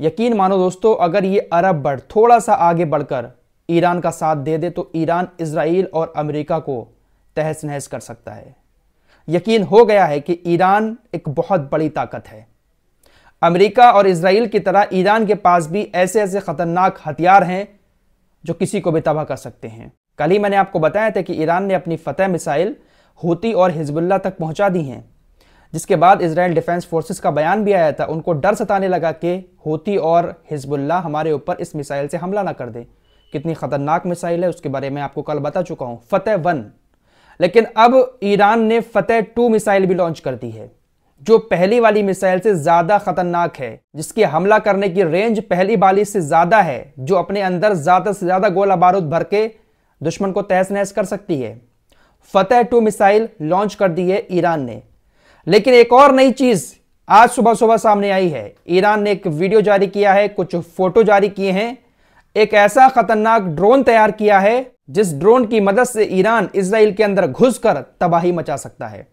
यकीन मानो दोस्तों अगर ये अरब बढ़ थोड़ा सा आगे बढ़कर ईरान का साथ दे दे तो ईरान इसराइल और अमेरिका को तहस नहस कर सकता है यकीन हो गया है कि ईरान एक बहुत बड़ी ताकत है अमेरिका और इसराइल की तरह ईरान के पास भी ऐसे ऐसे ख़तरनाक हथियार हैं जो किसी को भी तबाह कर सकते हैं कल ही मैंने आपको बताया था कि ईरान ने अपनी फ़तेह मिसाइल होती और हिजबुल्ला तक पहुंचा दी हैं जिसके बाद इसराइल डिफेंस फोर्सेस का बयान भी आया था उनको डर सताने लगा कि होती और हिजबुल्ला हमारे ऊपर इस मिसाइल से हमला ना कर दे कितनी ख़तरनाक मिसाइल है उसके बारे में आपको कल बता चुका हूँ फतेह वन लेकिन अब ईरान ने फतेह टू मिसाइल भी लॉन्च कर दी है जो पहली वाली मिसाइल से ज़्यादा ख़तरनाक है जिसकी हमला करने की रेंज पहली वाली से ज़्यादा है जो अपने अंदर ज़्यादा से ज़्यादा गोला बारूद भर के दुश्मन को तहस नहस कर सकती है फतेह टू मिसाइल लॉन्च कर दी है ईरान ने लेकिन एक और नई चीज आज सुबह सुबह सामने आई है ईरान ने एक वीडियो जारी किया है कुछ फोटो जारी किए हैं एक ऐसा खतरनाक ड्रोन तैयार किया है जिस ड्रोन की मदद से ईरान इसराइल के अंदर घुसकर तबाही मचा सकता है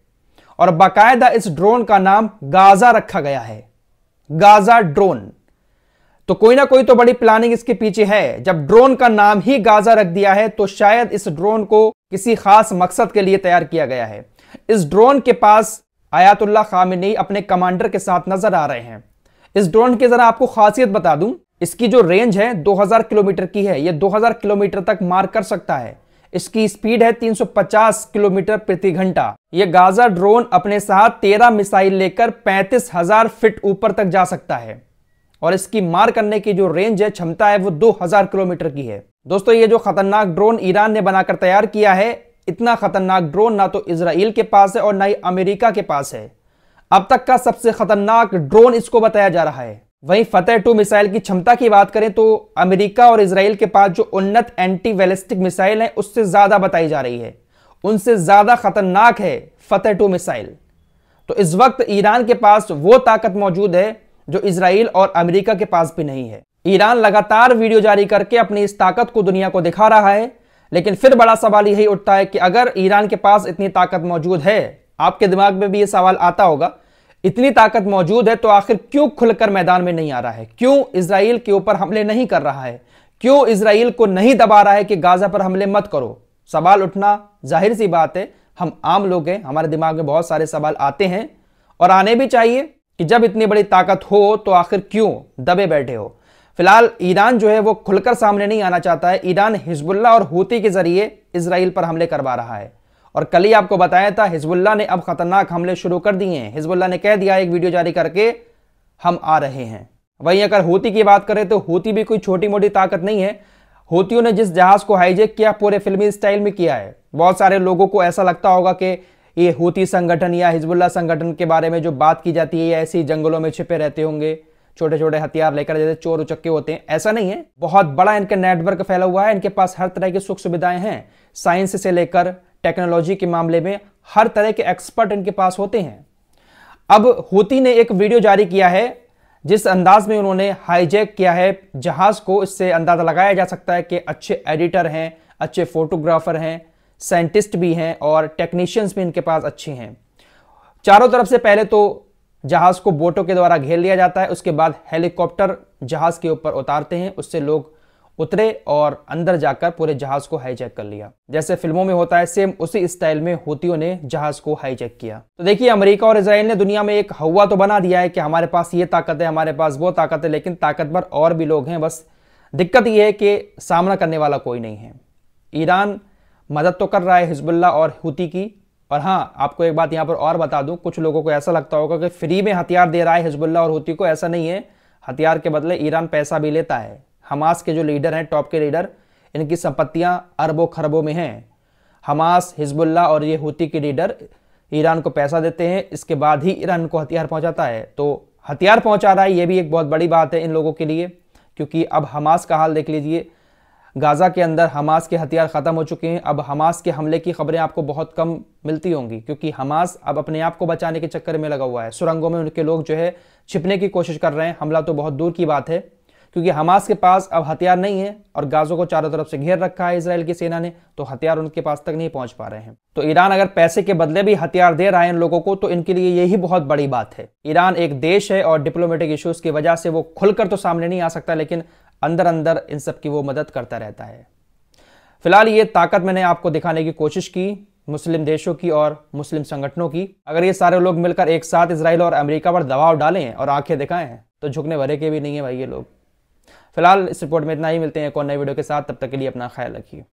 और बाकायदा इस ड्रोन का नाम गाजा रखा गया है गाजा ड्रोन तो कोई ना कोई तो बड़ी प्लानिंग इसके पीछे है जब ड्रोन का नाम ही गाजा रख दिया है तो शायद इस ड्रोन को किसी खास मकसद के लिए तैयार किया गया है इस ड्रोन के पास आयातुल्ला खामिनी अपने कमांडर के साथ नजर आ रहे हैं इस ड्रोन की जरा आपको खासियत बता दूं इसकी जो रेंज है 2000 किलोमीटर की है यह 2000 किलोमीटर तक मार कर सकता है इसकी स्पीड है 350 किलोमीटर प्रति घंटा यह गाजा ड्रोन अपने साथ 13 मिसाइल लेकर पैंतीस हजार फिट ऊपर तक जा सकता है और इसकी मार करने की जो रेंज है क्षमता है वो 2000 किलोमीटर की है दोस्तों ये जो खतरनाक ड्रोन ईरान ने बनाकर तैयार किया है इतना खतरनाक ड्रोन ना तो इसराइल के पास है और ना ही अमेरिका के पास है अब तक का सबसे खतरनाक ड्रोन इसको बताया जा रहा है वहीं फतेह टू मिसाइल की क्षमता की बात करें तो अमेरिका और इसराइल के पास जो उन्नत एंटी वेलिस्टिक मिसाइल है उससे ज़्यादा बताई जा रही है उनसे ज़्यादा खतरनाक है फतेह टू मिसाइल तो इस वक्त ईरान के पास वो ताकत मौजूद है जो इसराइल और अमेरिका के पास भी नहीं है ईरान लगातार वीडियो जारी करके अपनी इस ताकत को दुनिया को दिखा रहा है लेकिन फिर बड़ा सवाल यही उठता है कि अगर ईरान के पास इतनी ताकत मौजूद है आपके दिमाग में भी यह सवाल आता होगा इतनी ताकत मौजूद है तो आखिर क्यों खुलकर मैदान में नहीं आ रहा है क्यों इसराइल के ऊपर हमले नहीं कर रहा है क्यों इसराइल को नहीं दबा रहा है कि गाजा पर हमले मत करो सवाल उठना जाहिर सी बात है हम आम लोग हैं हमारे दिमाग में बहुत सारे सवाल आते हैं और आने भी चाहिए कि जब इतनी बड़ी ताकत हो तो आखिर क्यों दबे बैठे हो फिलहाल ईरान जो है वो खुलकर सामने नहीं आना चाहता है ईरान हिजबुल्ला और हूती के जरिए इसराइल पर हमले करवा रहा है और कल ही आपको बताया था हिजबुल्ला ने अब खतरनाक हमले शुरू कर दिए हैं हिजबुल्ला ने कह दिया एक वीडियो जारी करके हम आ रहे हैं वहीं अगर होती की बात करें तो हूती भी कोई छोटी मोटी ताकत नहीं है हूतियों ने जिस जहाज को हाईजेक किया पूरे फिल्मी स्टाइल में किया है बहुत सारे लोगों को ऐसा लगता होगा कि ये हूती संगठन या हिजबुल्ला संगठन के बारे में जो बात की जाती है या ऐसे जंगलों में छिपे रहते होंगे छोटे छोटे हथियार लेकर जैसे चोर उचक्के होते हैं ऐसा नहीं है बहुत बड़ा इनका नेटवर्क फैला हुआ है इनके पास हर तरह की सुख सुविधाएं हैं साइंस से लेकर टेक्नोलॉजी के मामले में हर तरह के एक्सपर्ट इनके पास होते हैं अब होती ने एक वीडियो जारी किया है जिस अंदाज में उन्होंने हाईजैक किया है जहाज को इससे अंदाजा लगाया जा सकता है कि अच्छे एडिटर हैं अच्छे फोटोग्राफर हैं साइंटिस्ट भी हैं और टेक्नीशियंस भी इनके पास अच्छे हैं चारों तरफ से पहले तो जहाज को बोटों के द्वारा घेर लिया जाता है उसके बाद हेलीकॉप्टर जहाज के ऊपर उतारते हैं उससे लोग उतरे और अंदर जाकर पूरे जहाज को हाईजैक कर लिया जैसे फिल्मों में होता है सेम उसी स्टाइल में होतियों ने जहाज को हाईजैक किया तो देखिए अमेरिका और इसराइल ने दुनिया में एक हवा तो बना दिया है कि हमारे पास ये ताकत है हमारे पास वो ताकत है लेकिन ताकतवर और भी लोग हैं बस दिक्कत यह है कि सामना करने वाला कोई नहीं है ईरान मदद तो कर रहा है हिजबुल्ला और हूती की और हाँ आपको एक बात यहाँ पर और बता दूँ कुछ लोगों को ऐसा लगता होगा कि फ्री में हथियार दे रहा है हिजबुल्ला और हूती को ऐसा नहीं है हथियार के बदले ईरान पैसा भी लेता है हमास के जो लीडर हैं टॉप के लीडर इनकी संपत्तियाँ अरबों खरबों में हैं हमास हिजबुल्ला और ये हूती के लीडर ईरान को पैसा देते हैं इसके बाद ही ईरान को हथियार पहुँचाता है तो हथियार पहुँचा रहा है ये भी एक बहुत बड़ी बात है इन लोगों के लिए क्योंकि अब हमास का हाल देख लीजिए गाज़ा के अंदर हमास के हथियार ख़त्म हो चुके हैं अब हमास के हमले की खबरें आपको बहुत कम मिलती होंगी क्योंकि हमास अब अपने आप को बचाने के चक्कर में लगा हुआ है सुरंगों में उनके लोग जो है छिपने की कोशिश कर रहे हैं हमला तो बहुत दूर की बात है क्योंकि हमास के पास अब हथियार नहीं है और गाज़ों को चारों तरफ से घेर रखा है इसराइल की सेना ने तो हथियार उनके पास तक नहीं पहुंच पा रहे हैं तो ईरान अगर पैसे के बदले भी हथियार दे रहा है इन लोगों को तो इनके लिए यही बहुत बड़ी बात है ईरान एक देश है और डिप्लोमेटिक इश्यूज की वजह से वो खुलकर तो सामने नहीं आ सकता लेकिन अंदर अंदर इन सब की वो मदद करता रहता है फिलहाल ये ताकत मैंने आपको दिखाने की कोशिश की मुस्लिम देशों की और मुस्लिम संगठनों की अगर ये सारे लोग मिलकर एक साथ इसराइल और अमेरिका पर दबाव डालें और आंखें दिखाएं तो झुकने भरे के भी नहीं है भाई ये लोग फिलहाल इस रिपोर्ट में इतना ही मिलते हैं एक और वीडियो के साथ तब तक के लिए अपना ख्याल रखिए